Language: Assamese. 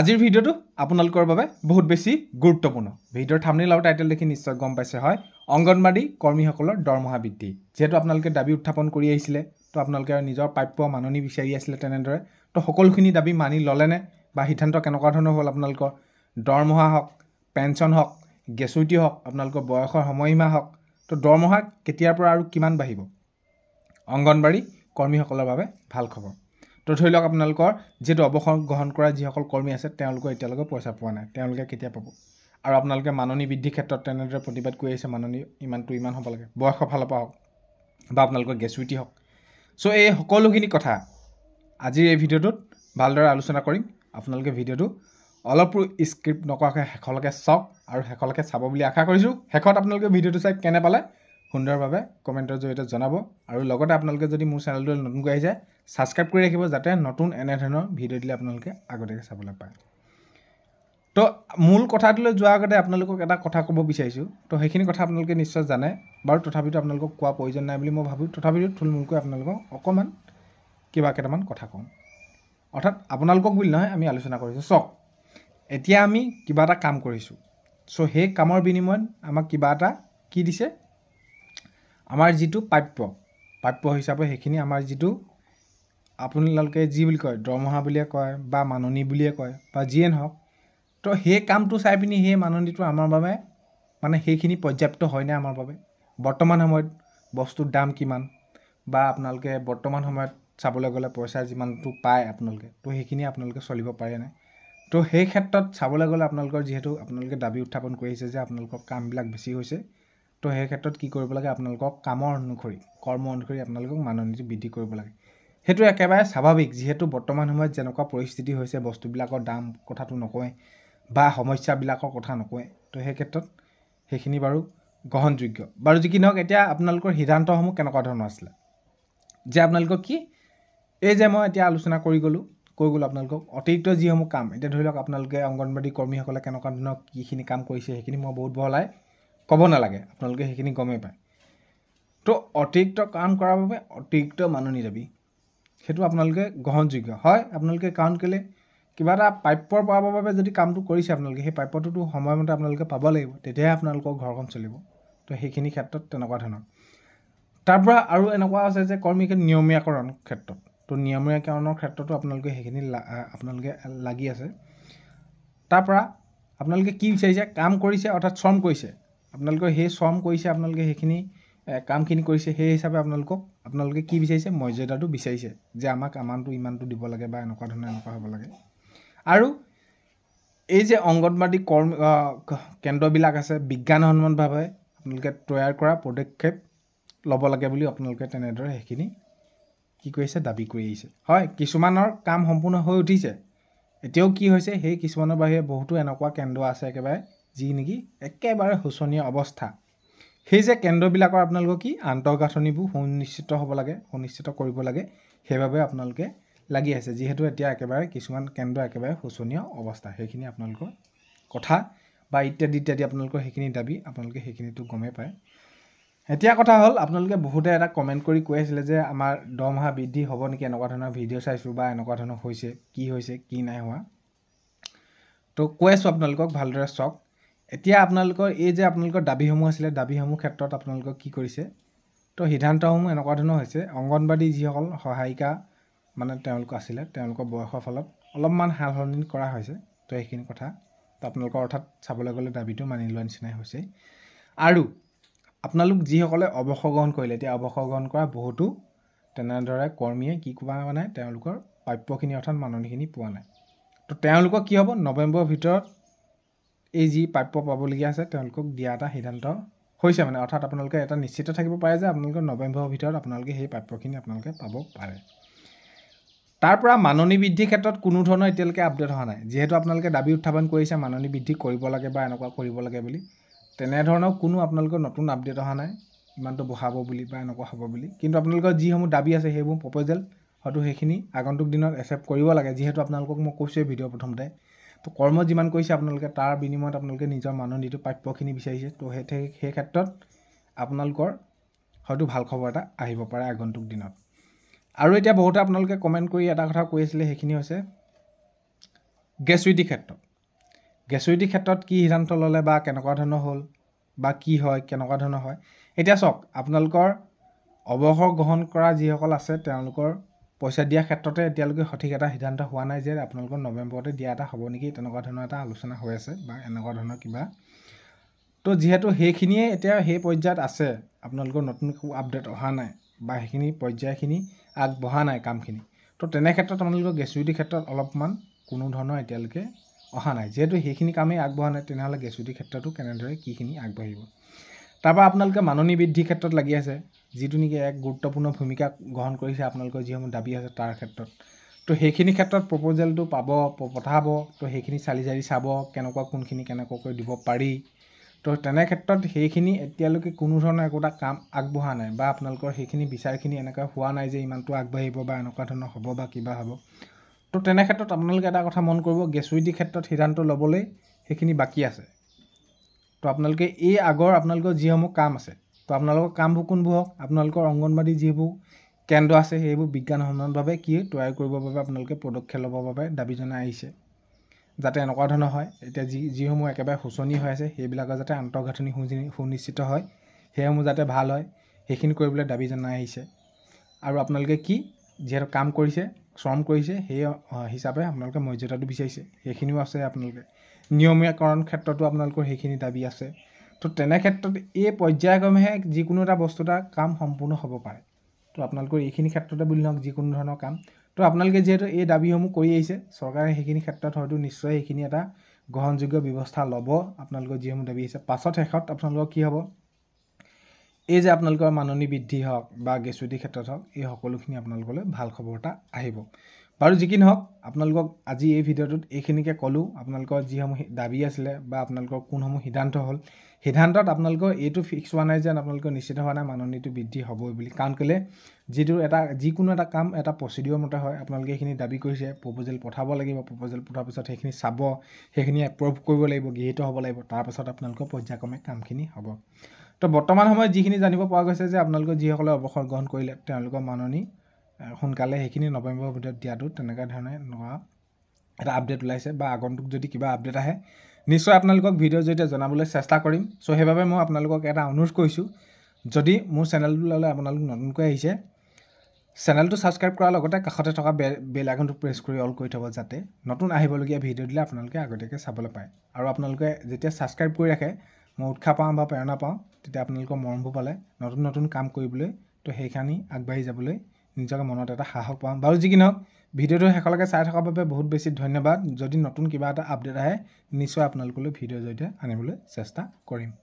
আজিৰ ভিডিঅ'টো আপোনালোকৰ বাবে বহুত বেছি গুৰুত্বপূৰ্ণ ভিডিঅ'ৰ থামনি আৰু টাইটেল দেখি নিশ্চয় গম পাইছে হয় অংগনবাড়ী কৰ্মীসকলৰ দৰমহা বৃদ্ধি যিহেতু আপোনালোকে দাবী উত্থাপন কৰি আহিছিলে তো আপোনালোকে নিজৰ প্ৰাপ্য মাননি বিচাৰি আছিলে তেনেদৰে তো সকলোখিনি দাবী মানি ল'লেনে বা সিদ্ধান্ত কেনেকুৱা ধৰণৰ হ'ল আপোনালোকৰ দৰমহা হওক পেঞ্চন হওক গেচুইটি হওক আপোনালোকৰ বয়সৰ সময়সীমা হওক তো দৰমহা কেতিয়াৰ পৰা আৰু কিমান বাঢ়িব অংগনবাড়ী কৰ্মীসকলৰ বাবে ভাল খবৰ তো ধৰি লওক আপোনালোকৰ যিহেতু অৱসৰ গ্ৰহণ কৰা যিসকল কৰ্মী আছে তেওঁলোকৰ এতিয়ালৈকে পইচা পোৱা নাই তেওঁলোকে কেতিয়া পাব আৰু আপোনালোকে মাননি বৃদ্ধিৰ ক্ষেত্ৰত তেনেদৰে প্ৰতিবাদ কৰি আহিছে মাননি ইমানটো ইমান হ'ব লাগে বয়সৰ ফালৰ পৰা হওক বা আপোনালোকৰ গেচুইটি হওক চ' এই সকলোখিনি কথা আজিৰ এই ভিডিঅ'টোত ভালদৰে আলোচনা কৰিম আপোনালোকে ভিডিঅ'টো অলপো স্ক্ৰিপ্ট নকৰাকৈ শেষলৈকে চাওক আৰু শেষলৈকে চাব বুলি আশা কৰিছোঁ শেষত আপোনালোকে ভিডিঅ'টো চাই কেনে পালে সুন্দৰভাৱে কমেণ্টৰ জৰিয়তে জনাব আৰু লগতে আপোনালোকে যদি মোৰ চেনেলটো নতুন নতুনকৈ আহিছে ছাবস্ক্ৰাইব কৰি ৰাখিব যাতে নতুন এনেধৰণৰ ভিডিঅ' দিলে আপোনালোকে আগতীয়াকৈ চাবলৈ পায় তো মূল কথাটোলৈ যোৱাৰ আগতে আপোনালোকক এটা কথা ক'ব বিচাৰিছোঁ তো সেইখিনি কথা আপোনালোকে নিশ্চয় জানে বাৰু তথাপিতো আপোনালোকক কোৱা প্ৰয়োজন নাই বুলি মই ভাবোঁ তথাপিতো থুলমূলকৈ আপোনালোকক অকণমান কিবা কেইটামান কথা কওঁ অৰ্থাৎ আপোনালোকক বুলি নহয় আমি আলোচনা কৰিছোঁ চাওক এতিয়া আমি কিবা এটা কাম কৰিছোঁ চ' সেই কামৰ বিনিময়ত আমাক কিবা এটা কি দিছে আমাৰ যিটো প্ৰাপ্য প্ৰাপ্য হিচাপে সেইখিনি আমাৰ যিটো আপোনালোকে যি বুলি কয় দৰমহা বুলিয়ে কয় বা মাননি বুলিয়ে কয় বা যিয়ে নহওক তো সেই কামটো চাই পিনি সেই মাননিটো আমাৰ বাবে মানে সেইখিনি পৰ্যাপ্ত হয়নে আমাৰ বাবে বৰ্তমান সময়ত বস্তুৰ দাম কিমান বা আপোনালোকে বৰ্তমান সময়ত চাবলৈ গ'লে পইচা যিমানটো পায় আপোনালোকে তো সেইখিনি আপোনালোকে চলিব পাৰে নাই তো সেই ক্ষেত্ৰত চাবলৈ গ'লে আপোনালোকৰ যিহেতু আপোনালোকে দাবী উত্থাপন কৰি আহিছে যে আপোনালোকৰ কামবিলাক বেছি হৈছে তো সেই ক্ষেত্ৰত কি কৰিব লাগে আপোনালোকক কামৰ অনুসৰি কৰ্ম অনুসৰি আপোনালোকক মাননীতি বৃদ্ধি কৰিব লাগে সেইটো একেবাৰে স্বাভাৱিক যিহেতু বৰ্তমান সময়ত যেনেকুৱা পৰিস্থিতি হৈছে বস্তুবিলাকৰ দাম কথাটো নকওঁৱে বা সমস্যাবিলাকৰ কথা নকওঁৱে তো সেই ক্ষেত্ৰত সেইখিনি বাৰু গ্ৰহণযোগ্য বাৰু যি কি নহওক এতিয়া আপোনালোকৰ সিদ্ধান্তসমূহ কেনেকুৱা ধৰণৰ আছিলে যে আপোনালোকক কি এই যে মই এতিয়া আলোচনা কৰি গ'লোঁ কৈ গ'লোঁ আপোনালোকক অতিৰিক্ত যিসমূহ কাম এতিয়া ধৰি লওক আপোনালোকে অংগনবাদী কৰ্মীসকলে কেনেকুৱা ধৰণৰ কিখিনি কাম কৰিছে সেইখিনি মই বহুত বহলাই ক'ব নালাগে আপোনালোকে সেইখিনি গমেই পায় তো অতিৰিক্ত কাম কৰাৰ বাবে অতিৰিক্ত মাননি যাবি সেইটো আপোনালোকে গ্ৰহণযোগ্য হয় আপোনালোকে কাৰণ কেলে কিবা এটা প্ৰাপ্য পাবৰ বাবে যদি কামটো কৰিছে আপোনালোকে সেই প্ৰাপ্যটোতো সময়মতে আপোনালোকে পাব লাগিব তেতিয়াহে আপোনালোকৰ ঘৰখন চলিব তো সেইখিনি ক্ষেত্ৰত তেনেকুৱা ধৰণৰ তাৰপৰা আৰু এনেকুৱা আছে যে কৰ্মী নিয়মীয়াকৰণ ক্ষেত্ৰত তো নিয়মীয়াকৰণৰ ক্ষেত্ৰতো আপোনালোকে সেইখিনি আপোনালোকে লাগি আছে তাৰ পৰা আপোনালোকে কি বিচাৰিছে কাম কৰিছে অৰ্থাৎ শ্ৰম কৰিছে আপোনালোকে সেই শ্ৰম কৰিছে আপোনালোকে সেইখিনি কামখিনি কৰিছে সেই হিচাপে আপোনালোকক আপোনালোকে কি বিচাৰিছে মৰ্যাদাটো বিচাৰিছে যে আমাক আমানটো ইমানটো দিব লাগে বা এনেকুৱা ধৰণে এনেকুৱা হ'ব লাগে আৰু এই যে অংগনবাদী কৰ্ম কেন্দ্ৰবিলাক আছে বিজ্ঞানসন্মতভাৱে আপোনালোকে তৈয়াৰ কৰা পদক্ষেপ ল'ব লাগে বুলি আপোনালোকে তেনেদৰে সেইখিনি কি কৰি আছে দাবী কৰি আহিছে হয় কিছুমানৰ কাম সম্পূৰ্ণ হৈ উঠিছে এতিয়াও কি হৈছে সেই কিছুমানৰ বাহিৰে বহুতো এনেকুৱা কেন্দ্ৰ আছে একেবাৰে যি নেকি একেবাৰে শোচনীয় অৱস্থা সেই যে কেন্দ্ৰবিলাকৰ আপোনালোকৰ কি আন্তঃগাঁথনিবোৰ সুনিশ্চিত হ'ব লাগে সুনিশ্চিত কৰিব লাগে সেইবাবে আপোনালোকে লাগি আছে যিহেতু এতিয়া একেবাৰে কিছুমান কেন্দ্ৰ একেবাৰে শোচনীয় অৱস্থা সেইখিনি আপোনালোকৰ কথা বা ইত্যাদি ইত্যাদি আপোনালোকৰ সেইখিনি দাবী আপোনালোকে সেইখিনিতো গমেই পায় এতিয়া কথা হ'ল আপোনালোকে বহুতে এটা কমেণ্ট কৰি কৈ আছিলে যে আমাৰ দৰমহা বৃদ্ধি হ'ব নেকি এনেকুৱা ধৰণৰ ভিডিঅ' চাইছোঁ বা এনেকুৱা ধৰণৰ হৈছে কি হৈছে কি নাই হোৱা ত' কৈ আছোঁ আপোনালোকক ভালদৰে চাওক এতিয়া আপোনালোকৰ এই যে আপোনালোকৰ দাবীসমূহ আছিলে দাবীসমূহ ক্ষেত্ৰত আপোনালোকক কি কৰিছে তো সিদ্ধান্তসমূহ এনেকুৱা ধৰণৰ হৈছে অংগনবাদী যিসকল সহায়িকা মানে তেওঁলোক আছিলে তেওঁলোকৰ বয়সৰ ফলত অলপমান সাল সলনি কৰা হৈছে তো সেইখিনি কথা তো আপোনালোকৰ অৰ্থাৎ চাবলৈ গ'লে দাবীটো মানি লোৱাৰ নিচিনাই হৈছে আৰু আপোনালোক যিসকলে অৱসৰগ্ৰহণ কৰিলে এতিয়া অৱসৰগ্ৰহণ কৰা বহুতো তেনেদৰে কৰ্মীয়ে কি কোৱা মানে তেওঁলোকৰ প্ৰাপ্যখিনি অৰ্থাৎ মাননিখিনি পোৱা নাই তো তেওঁলোকৰ কি হ'ব নৱেম্বৰৰ ভিতৰত এই যি প্ৰাপ্য পাবলগীয়া আছে তেওঁলোকক দিয়া এটা সিদ্ধান্ত হৈছে মানে অৰ্থাৎ আপোনালোকে এটা নিশ্চিত থাকিব পাৰে যে আপোনালোকৰ নৱেম্বৰৰ ভিতৰত আপোনালোকে সেই প্ৰাপ্যখিনি আপোনালোকে পাব পাৰে তাৰ পৰা মাননি বৃদ্ধিৰ ক্ষেত্ৰত কোনো ধৰণৰ এতিয়ালৈকে আপডেট অহা নাই যিহেতু আপোনালোকে দাবী উত্থাপন কৰিছে মাননি বৃদ্ধি কৰিব লাগে বা এনেকুৱা কৰিব লাগে বুলি তেনেধৰণৰ কোনো আপোনালোকৰ নতুন আপডেট অহা নাই ইমানটো বহাব বুলি বা এনেকুৱা হ'ব বুলি কিন্তু আপোনালোকৰ যিসমূহ দাবী আছে সেইবোৰ প্ৰপ'জেল হয়তো সেইখিনি আগন্তুক দিনত একচেপ্ট কৰিব লাগে যিহেতু আপোনালোকক মই কৈছোঁ ভিডিঅ' প্ৰথমতে তো কৰ্ম যিমান কৰিছে আপোনালোকে তাৰ বিনিময়ত আপোনালোকে নিজৰ মাননীটো প্ৰাপ্যখিনি বিচাৰিছে তো সেই সেই ক্ষেত্ৰত আপোনালোকৰ হয়তো ভাল খবৰ এটা আহিব পাৰে আগন্তুক দিনত আৰু এতিয়া বহুতে আপোনালোকে কমেণ্ট কৰি এটা কথা কৈ আছিলে সেইখিনি হৈছে গেচুইটিৰ ক্ষেত্ৰত গেচুইটিৰ ক্ষেত্ৰত কি সিদ্ধান্ত ল'লে বা কেনেকুৱা ধৰণৰ হ'ল বা কি হয় কেনেকুৱা ধৰণৰ হয় এতিয়া চাওক আপোনালোকৰ অৱসৰ গ্ৰহণ কৰা যিসকল আছে তেওঁলোকৰ পইচা দিয়াৰ ক্ষেত্ৰতে এতিয়ালৈকে সঠিক এটা সিদ্ধান্ত হোৱা নাই যে আপোনালোকৰ নৱেম্বৰতে দিয়া এটা হ'ব নেকি তেনেকুৱা ধৰণৰ এটা আলোচনা হৈ আছে বা এনেকুৱা ধৰণৰ কিবা তো যিহেতু সেইখিনিয়ে এতিয়া সেই পৰ্যায়ত আছে আপোনালোকৰ নতুন আপডেট অহা নাই বা সেইখিনি পৰ্যায়খিনি আগবঢ়া নাই কামখিনি তো তেনে ক্ষেত্ৰত আপোনালোকৰ গেচুইটিৰ ক্ষেত্ৰত অলপমান কোনো ধৰণৰ এতিয়ালৈকে অহা নাই যিহেতু সেইখিনি কামেই আগবঢ়া নাই তেনেহ'লে গেচুইটিৰ ক্ষেত্ৰতো কেনেদৰে কিখিনি আগবাঢ়িব তাৰপৰা আপোনালোকে মাননি বৃদ্ধিৰ ক্ষেত্ৰত লাগি আছে যিটো নেকি এক গুৰুত্বপূৰ্ণ ভূমিকা গ্ৰহণ কৰিছে আপোনালোকৰ যিসমূহ দাবী আছে তাৰ ক্ষেত্ৰত তো সেইখিনি ক্ষেত্ৰত প্ৰপ'জেলটো পাব পঠাব তো সেইখিনি চালি জাৰি চাব কেনেকুৱা কোনখিনি কেনেকুৱাকৈ দিব পাৰি তো তেনে ক্ষেত্ৰত সেইখিনি এতিয়ালৈকে কোনো ধৰণৰ একোটা কাম আগবঢ়া নাই বা আপোনালোকৰ সেইখিনি বিচাৰখিনি এনেকৈ হোৱা নাই যে ইমানটো আগবাঢ়িব বা এনেকুৱা ধৰণৰ হ'ব বা কিবা হ'ব তো তেনে ক্ষেত্ৰত আপোনালোকে এটা কথা মন কৰিব গেছুইটি ক্ষেত্ৰত সিদ্ধান্ত ল'বলৈ সেইখিনি বাকী আছে তো আপোনালোকে এই আগৰ আপোনালোকৰ যিসমূহ কাম আছে তো আপোনালোকৰ কামবোৰ কোনবোৰ হওক আপোনালোকৰ অংগনবাদী যিবোৰ কেন্দ্ৰ আছে সেইবোৰ বিজ্ঞানসন্মতভাৱে কি তৈয়াৰ কৰিবৰ বাবে আপোনালোকে পদক্ষেপ ল'বৰ বাবে দাবী জনাই আহিছে যাতে এনেকুৱা ধৰণৰ হয় এতিয়া যি যিসমূহ একেবাৰে শোচনীয় হৈ আছে সেইবিলাকৰ যাতে আন্তঃগাঁথনি সুনিশ্চিত হয় সেইসমূহ যাতে ভাল হয় সেইখিনি কৰিবলৈ দাবী জনাই আহিছে আৰু আপোনালোকে কি যিহেতু কাম কৰিছে শ্ৰম কৰিছে সেই হিচাপে আপোনালোকে মৰ্যাদাটো বিচাৰিছে সেইখিনিও আছে আপোনালোকে নিয়মীয়াকৰণ ক্ষেত্ৰতো আপোনালোকৰ সেইখিনি দাবী আছে তো তেনে ক্ষেত্ৰত এই পৰ্যায়ক্ৰমেহে যিকোনো এটা বস্তু এটা কাম সম্পূৰ্ণ হ'ব পাৰে তো আপোনালোকৰ এইখিনি ক্ষেত্ৰতে বুলি নহওক যিকোনো ধৰণৰ কাম তো আপোনালোকে যিহেতু এই দাবীসমূহ কৰি আহিছে চৰকাৰে সেইখিনি ক্ষেত্ৰত হয়তো নিশ্চয় সেইখিনি এটা গ্ৰহণযোগ্য ব্যৱস্থা ল'ব আপোনালোকৰ যিসমূহ দাবী আহিছে পাছত শেষত আপোনালোকৰ কি হ'ব এই যে আপোনালোকৰ মাননি বৃদ্ধি হওক বা গেচুইটিৰ ক্ষেত্ৰত হওক এই সকলোখিনি আপোনালোকলৈ ভাল খবৰ এটা আহিব বাৰু যি কি নহওক আপোনালোকক আজি এই ভিডিঅ'টোত এইখিনিকে ক'লোঁ আপোনালোকৰ যিসমূহ দাবী আছিলে বা আপোনালোকৰ কোনসমূহ সিদ্ধান্ত হ'ল সিদ্ধান্তত আপোনালোকৰ এইটো ফিক্স হোৱা নাই যেন আপোনালোকৰ নিশ্চিত হোৱা নাই মাননিটো বৃদ্ধি হ'বই বুলি কাৰণ কেলৈ যিটো এটা যিকোনো এটা কাম এটা প্ৰচিডিঅ'ৰ মতে হয় আপোনালোকে সেইখিনি দাবী কৰিছে প্ৰপ'জেল পঠাব লাগিব প্ৰপ'জেল পঠোৱাৰ পিছত সেইখিনি চাব সেইখিনি এপ্ৰুভ কৰিব লাগিব গৃহীত হ'ব লাগিব তাৰপাছত আপোনালোকৰ পৰ্যায়ক্ৰমে কামখিনি হ'ব তো বৰ্তমান সময়ত যিখিনি জানিব পৰা গৈছে যে আপোনালোকৰ যিসকলে অৱসৰ গ্ৰহণ কৰিলে তেওঁলোকৰ মাননি সোনকালে সেইখিনি নৱেম্বৰৰ ভিতৰত দিয়াটো তেনেকুৱা ধৰণে এনেকুৱা এটা আপডেট ওলাইছে বা আগন্তুক যদি কিবা আপডেট আহে নিশ্চয় আপোনালোকক ভিডিঅ'ৰ জৰিয়তে জনাবলৈ চেষ্টা কৰিম চ' সেইবাবে মই আপোনালোকক এটা অনুৰোধ কৰিছোঁ যদি মোৰ চেনেলটোলৈ আপোনালোক নতুনকৈ আহিছে চেনেলটো ছাবস্ক্ৰাইব কৰাৰ লগতে কাষতে থকা বে বেল আইকনটো প্ৰেছ কৰি অল কৰি থ'ব যাতে নতুন আহিবলগীয়া ভিডিঅ' দিলে আপোনালোকে আগতীয়াকৈ চাবলৈ পায় আৰু আপোনালোকে যেতিয়া ছাবস্ক্ৰাইব কৰি ৰাখে মই উৎসাহ পাওঁ বা প্ৰেৰণা পাওঁ তেতিয়া আপোনালোকৰ মৰমবোৰ পালে নতুন নতুন কাম কৰিবলৈ তো সেইখিনি আগবাঢ়ি যাবলৈ নিজকে মনত এটা সাহস পাওঁ বাৰু যি কি নহওক ভিডিঅ'টো শেষলৈকে চাই থকাৰ বাবে বহুত বেছি ধন্যবাদ যদি নতুন কিবা এটা আপডেট আহে নিশ্চয় আপোনালোকলৈ ভিডিঅ'ৰ জৰিয়তে আনিবলৈ চেষ্টা কৰিম